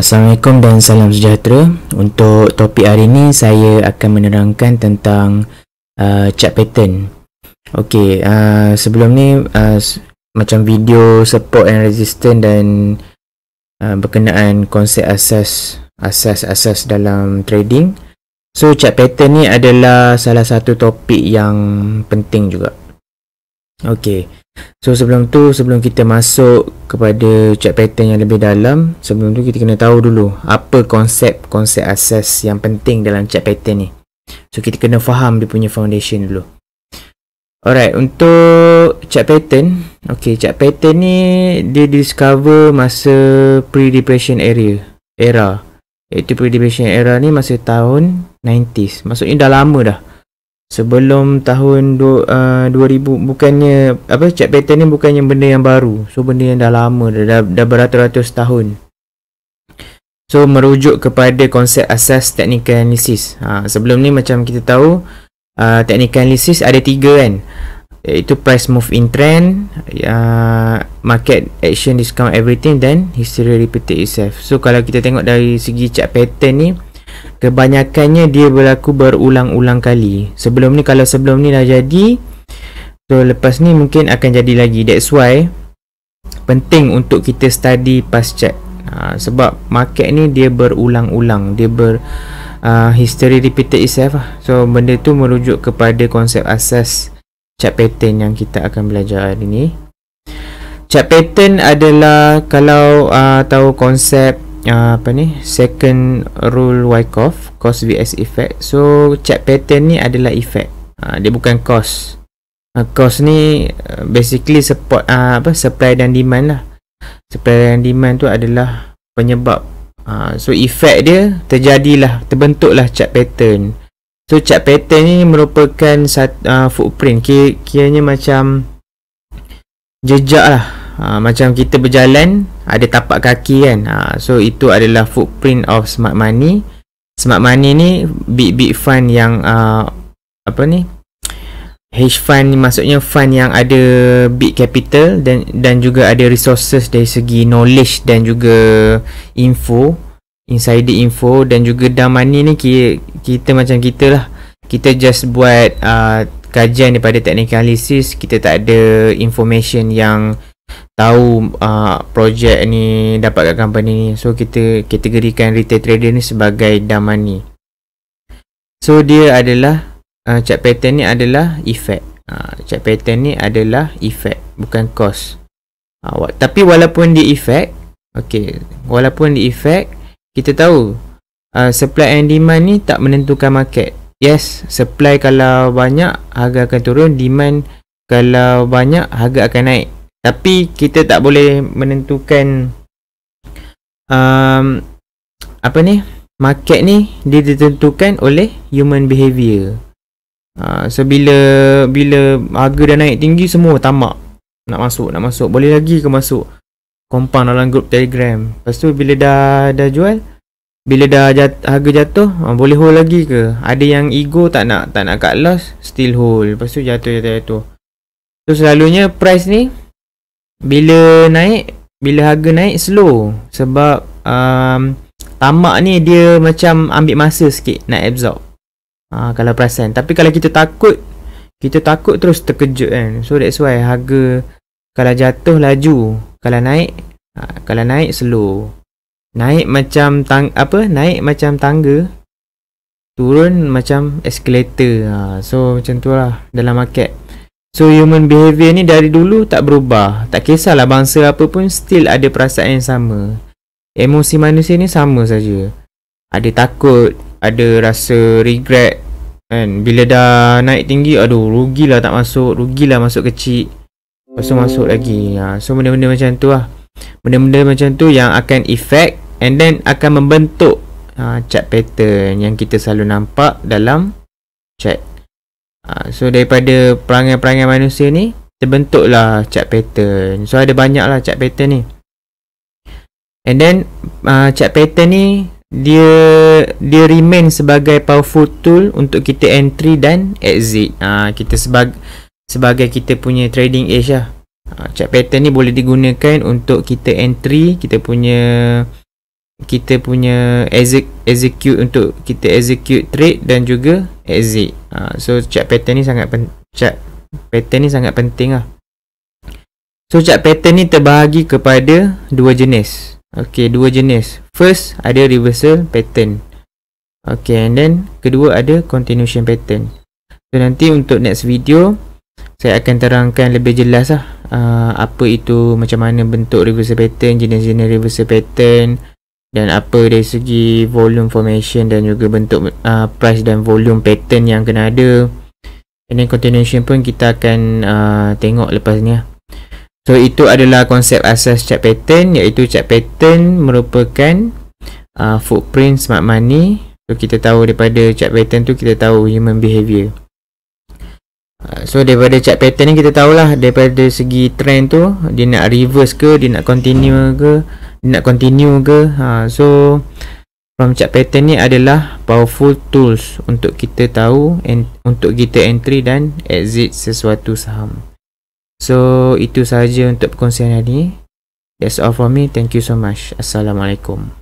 Assalamualaikum dan salam sejahtera. Untuk topik hari ini saya akan menerangkan tentang uh, chart pattern. Okey, uh, sebelum ni uh, macam video support and resistance dan uh, berkenaan konsep asas asas-asas dalam trading. So chart pattern ni adalah salah satu topik yang penting juga. Okey. So sebelum tu sebelum kita masuk kepada chat pattern yang lebih dalam Sebelum tu kita kena tahu dulu apa konsep-konsep asas yang penting dalam chat pattern ni So kita kena faham dia punya foundation dulu Alright untuk chat pattern Okay chat pattern ni dia discover masa pre-depression area era Iaitu pre-depression era ni masa tahun 90s Maksudnya dah lama dah sebelum tahun du, uh, 2000 bukannya apa cat pattern ni bukannya benda yang baru so benda yang dah lama dah, dah, dah beratus-ratus tahun so merujuk kepada konsep asas teknikal analysis. ha, sebelum ni macam kita tahu uh, teknikal analysis ada tiga kan iaitu price move in trend uh, market action discount everything then history repeat itself so kalau kita tengok dari segi chart pattern ni kebanyakannya dia berlaku berulang-ulang kali sebelum ni kalau sebelum ni dah jadi so lepas ni mungkin akan jadi lagi that's why penting untuk kita study pasca ha, sebab market ni dia berulang-ulang dia ber uh, history repeated itself lah. so benda tu merujuk kepada konsep asas chart pattern yang kita akan belajar hari ni chart pattern adalah kalau uh, tahu konsep Ah, apa ni second rule Wyckoff cause vs effect so check pattern ni adalah effect uh, dia bukan cause uh, cause ni uh, basically support uh, apa supply dan demand lah supply dan demand tu adalah penyebab uh, so effect dia terjadilah terbentuklah check pattern so check pattern ni merupakan sat, uh, footprint kiranya macam jejak lah ha, macam kita berjalan ada tapak kaki kan ha, so itu adalah footprint of smart money smart money ni big big fund yang uh, apa ni hedge fund ni maksudnya fund yang ada big capital dan dan juga ada resources dari segi knowledge dan juga info insider info dan juga dumb money ni kita, kita macam kita lah kita just buat uh, kajian daripada technical analysis kita tak ada information yang tahu uh, projek ni dapat dapatkan company ni so kita kategorikan retail trader ni sebagai damani so dia adalah uh, ah, chart pattern ni adalah effect uh, ah, chart pattern ni adalah effect bukan cost uh, tapi walaupun dia effect okey walaupun dia effect kita tahu uh, supply and demand ni tak menentukan market yes supply kalau banyak harga akan turun demand kalau banyak harga akan naik tapi kita tak boleh menentukan um, apa ni market ni dia ditentukan oleh human behavior uh, so bila bila harga dah naik tinggi semua tamak nak masuk nak masuk boleh lagi ke masuk compound dalam group telegram lepas tu bila dah dah jual bila dah jat, harga jatuh uh, boleh hold lagi ke ada yang ego tak nak tak nak cut loss still hold lepas tu jatuh jatuh jatuh so selalunya price ni bila naik bila harga naik slow sebab um, tamak ni dia macam ambil masa sikit nak absorb uh, kalau perasan tapi kalau kita takut kita takut terus terkejut kan so that's why harga kalau jatuh laju kalau naik uh, kalau naik slow naik macam tang apa naik macam tangga turun macam escalator uh, so macam tu lah dalam market So human behavior ni dari dulu tak berubah Tak kisahlah bangsa apa pun still ada perasaan yang sama Emosi manusia ni sama saja Ada takut, ada rasa regret And Bila dah naik tinggi, aduh rugilah tak masuk Rugilah masuk kecil Lepas tu masuk lagi ha. So benda-benda macam tu lah Benda-benda macam tu yang akan effect And then akan membentuk ha, chat pattern yang kita selalu nampak dalam chat. Ha, so daripada perangai-perangai manusia ni Terbentuklah chat pattern So ada banyaklah lah chat pattern ni And then uh, ha, chat pattern ni Dia dia remain sebagai powerful tool Untuk kita entry dan exit uh, Kita sebag, sebagai kita punya trading edge lah uh, Chat pattern ni boleh digunakan untuk kita entry Kita punya kita punya exec, execute untuk kita execute trade dan juga exit. Uh, so chart pattern ni sangat pen, chart pattern ni sangat penting lah. So chart pattern ni terbahagi kepada dua jenis. Okay, dua jenis. First ada reversal pattern. Okay, and then kedua ada continuation pattern. So nanti untuk next video saya akan terangkan lebih jelas lah uh, apa itu macam mana bentuk reversal pattern, jenis-jenis reversal pattern dan apa dari segi volume formation dan juga bentuk uh, price dan volume pattern yang kena ada and then continuation pun kita akan uh, tengok lepasnya lah. so itu adalah konsep asas chart pattern iaitu chart pattern merupakan uh, footprint smart money so kita tahu daripada chart pattern tu kita tahu human behavior uh, So daripada chart pattern ni kita tahulah daripada segi trend tu dia nak reverse ke dia nak continue ke nak continue ke ha, so from chart pattern ni adalah powerful tools untuk kita tahu and untuk kita entry dan exit sesuatu saham so itu sahaja untuk perkongsian hari ni that's all for me thank you so much assalamualaikum